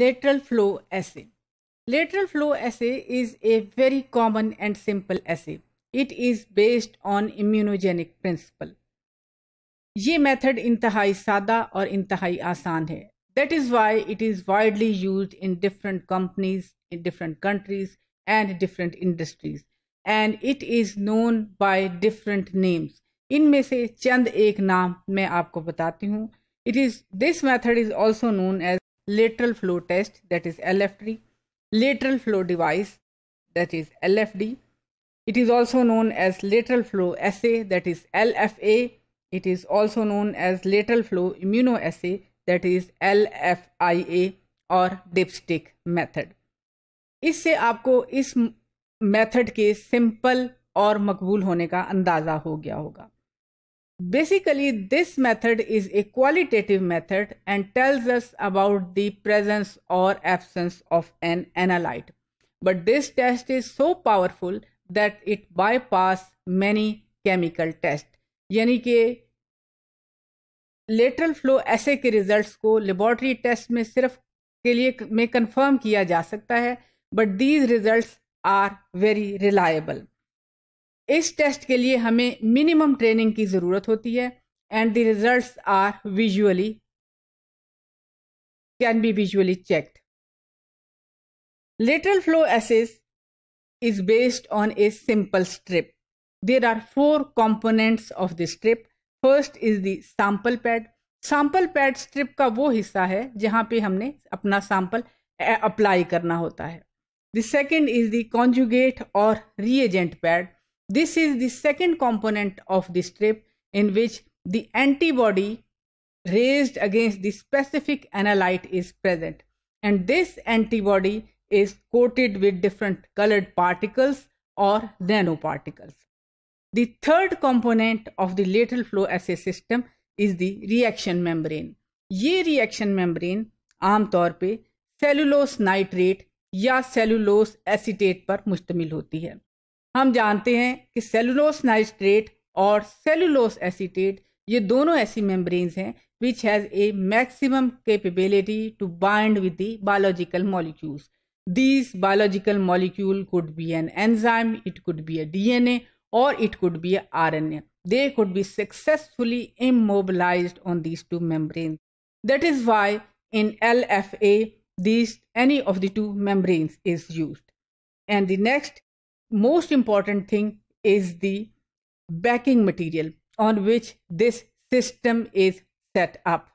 Lateral flow assay. Lateral flow assay is a very common and simple assay. It is based on immunogenic principle ये method इंतहाई सादा और इंतहाई आसान है that is why it is widely use in different companies in different countries and different industries and it is known by different names इनमें से चंद एक नाम मैं आपको बताती हूँ it is this method is also known as lateral flow test that is LFT, lateral flow device that is LFD. It is also known as lateral flow assay that is LFA. It is also known as lateral flow immunoassay that is LFIA और dipstick method इससे आपको इस method के simple और मकबूल होने का अंदाज़ा हो गया होगा Basically, this method is a qualitative method and tells us about the presence or absence of an analyte. But this test is so powerful that it bypass many chemical tests. यानी के lateral flow ऐसे के results को laboratory test में सिर्फ के लिए में confirm किया जा सकता है but these results are very reliable. इस टेस्ट के लिए हमें मिनिमम ट्रेनिंग की जरूरत होती है and the result are visually can be visually checked lateral flow assays is based on a simple strip there are four components of the strip first is the sample pad sample pad strip का वो हिस्सा है जहां पे हमने अपना sample apply करना होता है the second is the conjugate or reagent pad This is the second component of the strip in which the antibody raised against the specific analyte is present. And this antibody is coated with different colored particles or nanoparticles. The third component of the lateral flow assay system is the reaction membrane. ये reaction membrane आमतौर पे cellulose nitrate ya cellulose acetate par मुश्तमिल hoti hai. हम जानते हैं कि cellulose नाइस्ट्रेट और cellulose acetate ये दोनों ऐसी मेम्ब्रेन्स हैं which has a maximum capability to bind with the biological molecules these biological molecule could be an enzyme it could be a D N A और it could be a R they could be successfully immobilize on these two membrane that is why in L F A these any of the two membranes is use and the next most important thing is the backing material on which this system is set up.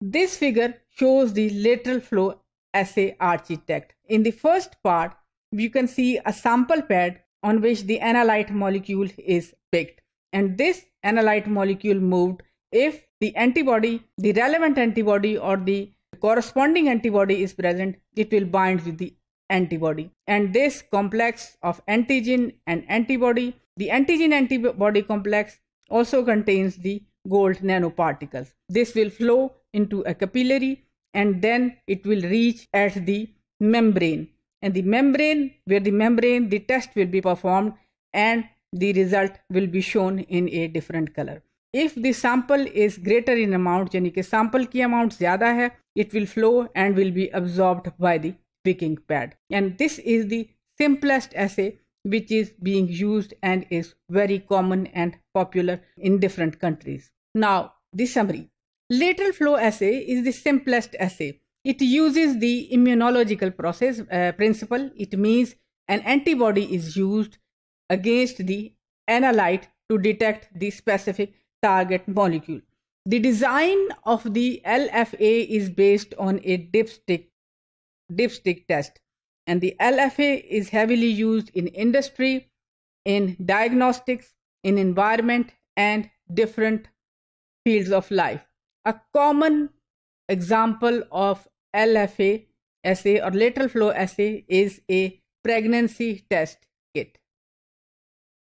This figure shows the lateral flow assay architect. In the first part, you can see a sample pad on which the analyte molecule is picked. And this analyte molecule moved if the antibody, the relevant antibody or the corresponding antibody is present, it will bind with the antibody. And this complex of antigen and antibody, the antigen antibody complex also contains the gold nanoparticles. This will flow into a capillary and then it will reach at the membrane. And the membrane, where the membrane, the test will be performed and the result will be shown in a different color. If the sample is greater in amount, यानी the sample ki amount zyada hai, it will flow and will be absorbed by the picking pad. And this is the simplest assay which is being used and is very common and popular in different countries. Now, the summary. Lateral flow assay is the simplest assay. It uses the immunological process uh, principle. It means an antibody is used against the analyte to detect the specific target molecule. The design of the LFA is based on a dipstick dipstick test. And the LFA is heavily used in industry, in diagnostics, in environment, and different fields of life. A common example of LFA assay or lateral flow assay is a pregnancy test kit.